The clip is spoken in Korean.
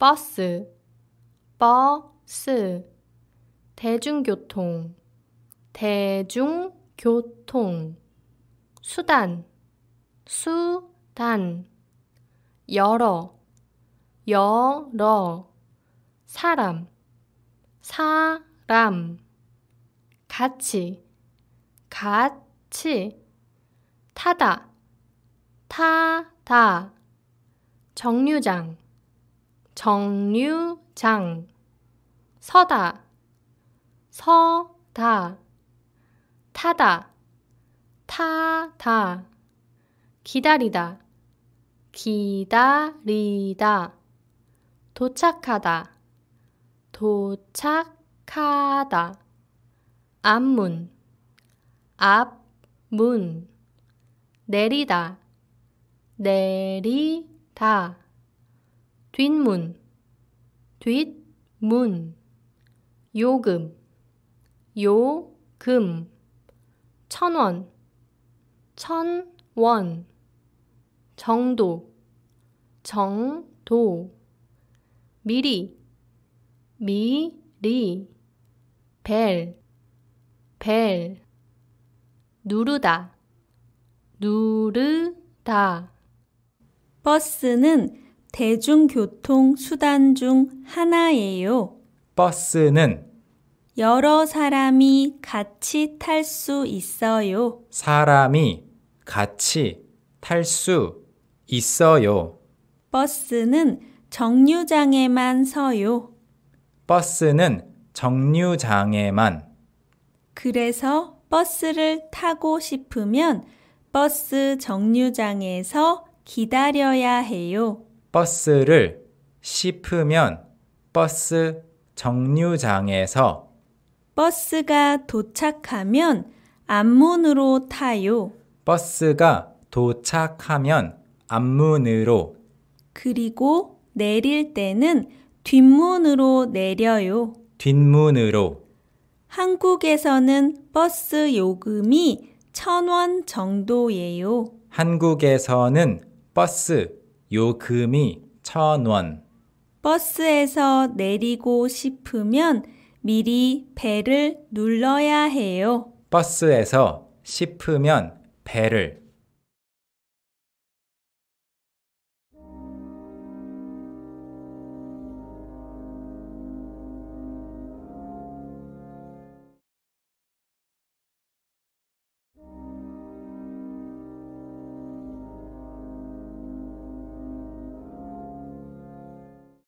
버스, 버스, 대중교통, 대중교통, 수단, 수단, 여러, 여러, 사람, 사람, 같이, 같이, 타다, 타다, 정류장, 정류장 서다 서다 타다 타다 기다리다 기다리다 도착하다 도착하다 앞문 앞문 내리다 내리다 뒷문, 뒷문, 요금, 요금, 천원, 천원, 정도, 정도, 미리, 미리, 벨, 벨, 누르다, 누르다. 버스는 대중교통 수단 중 하나예요. 버스는 여러 사람이 같이 탈 수 있어요. 사람이 같이 탈 수 있어요. 버스는 정류장에만 서요. 버스는 정류장에만 그래서 버스를 타고 싶으면 버스 정류장에서 기다려야 해요. 버스를 씹으면 버스 정류장에서 버스가 도착하면 앞문으로 타요. 버스가 도착하면 앞문으로 그리고 내릴 때는 뒷문으로 내려요. 뒷문으로 한국에서는 버스 요금이 천 원 정도예요. 한국에서는 버스 요금이 천 원. 버스에서 내리고 싶으면 미리 배를 눌러야 해요. 버스에서 싶으면 배를